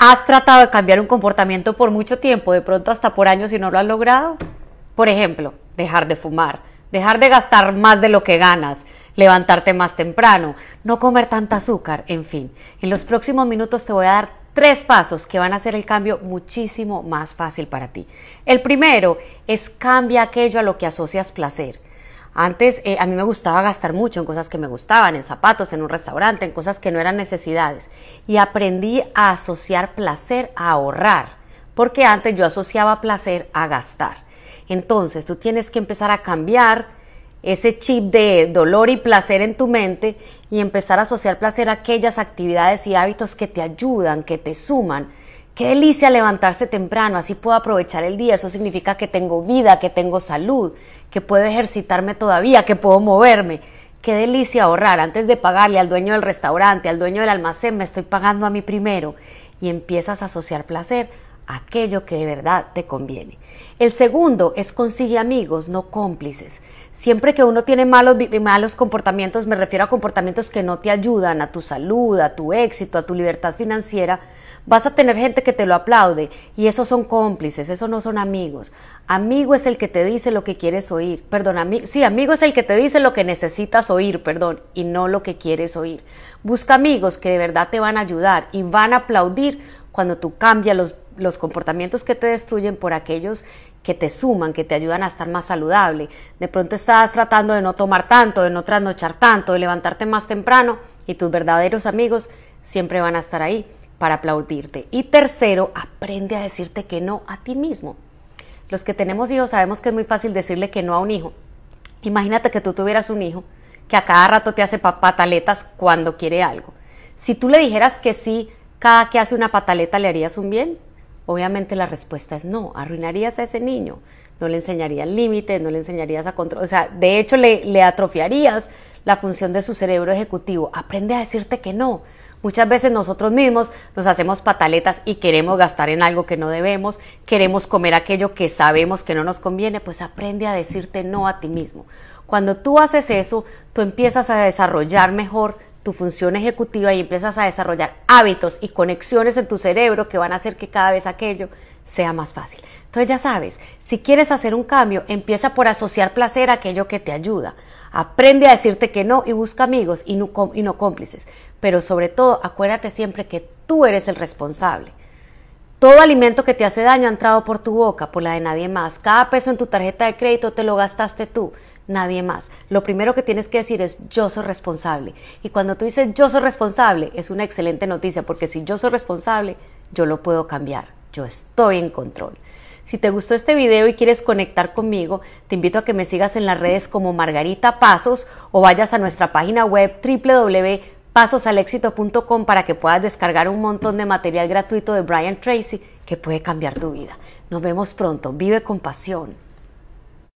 has tratado de cambiar un comportamiento por mucho tiempo, de pronto hasta por años y no lo has logrado? Por ejemplo, dejar de fumar, dejar de gastar más de lo que ganas, levantarte más temprano, no comer tanta azúcar, en fin. En los próximos minutos te voy a dar tres pasos que van a hacer el cambio muchísimo más fácil para ti. El primero es cambia aquello a lo que asocias placer. Antes eh, a mí me gustaba gastar mucho en cosas que me gustaban, en zapatos, en un restaurante, en cosas que no eran necesidades. Y aprendí a asociar placer a ahorrar, porque antes yo asociaba placer a gastar. Entonces tú tienes que empezar a cambiar ese chip de dolor y placer en tu mente y empezar a asociar placer a aquellas actividades y hábitos que te ayudan, que te suman, Qué delicia levantarse temprano, así puedo aprovechar el día. Eso significa que tengo vida, que tengo salud, que puedo ejercitarme todavía, que puedo moverme. Qué delicia ahorrar. Antes de pagarle al dueño del restaurante, al dueño del almacén, me estoy pagando a mí primero. Y empiezas a asociar placer a aquello que de verdad te conviene. El segundo es consigue amigos, no cómplices. Siempre que uno tiene malos, malos comportamientos, me refiero a comportamientos que no te ayudan a tu salud, a tu éxito, a tu libertad financiera, Vas a tener gente que te lo aplaude y esos son cómplices, esos no son amigos. Amigo es el que te dice lo que quieres oír. Perdón, sí, amigo es el que te dice lo que necesitas oír, perdón, y no lo que quieres oír. Busca amigos que de verdad te van a ayudar y van a aplaudir cuando tú cambias los, los comportamientos que te destruyen por aquellos que te suman, que te ayudan a estar más saludable. De pronto estás tratando de no tomar tanto, de no trasnochar tanto, de levantarte más temprano y tus verdaderos amigos siempre van a estar ahí para aplaudirte. Y tercero, aprende a decirte que no a ti mismo. Los que tenemos hijos sabemos que es muy fácil decirle que no a un hijo. Imagínate que tú tuvieras un hijo que a cada rato te hace pataletas cuando quiere algo. Si tú le dijeras que sí, cada que hace una pataleta le harías un bien, obviamente la respuesta es no, arruinarías a ese niño, no le enseñarías límites, no le enseñarías a controlar, o sea, de hecho le, le atrofiarías la función de su cerebro ejecutivo. Aprende a decirte que no, Muchas veces nosotros mismos nos hacemos pataletas y queremos gastar en algo que no debemos, queremos comer aquello que sabemos que no nos conviene, pues aprende a decirte no a ti mismo. Cuando tú haces eso, tú empiezas a desarrollar mejor tu función ejecutiva y empiezas a desarrollar hábitos y conexiones en tu cerebro que van a hacer que cada vez aquello sea más fácil. Entonces ya sabes, si quieres hacer un cambio, empieza por asociar placer a aquello que te ayuda. Aprende a decirte que no y busca amigos y no, cómplices pero sobre todo acuérdate siempre que tú eres el responsable. Todo alimento que te hace daño ha entrado por tu boca, por la de nadie más. Cada peso en tu tarjeta de crédito te lo gastaste tú, nadie más. Lo primero que tienes que decir es yo soy responsable. Y cuando tú dices yo soy responsable, es una excelente noticia, porque si yo soy responsable, yo lo puedo cambiar. Yo estoy en control. Si te gustó este video y quieres conectar conmigo, te invito a que me sigas en las redes como Margarita Pasos o vayas a nuestra página web www pasosalexito.com para que puedas descargar un montón de material gratuito de Brian Tracy que puede cambiar tu vida. Nos vemos pronto. Vive con pasión.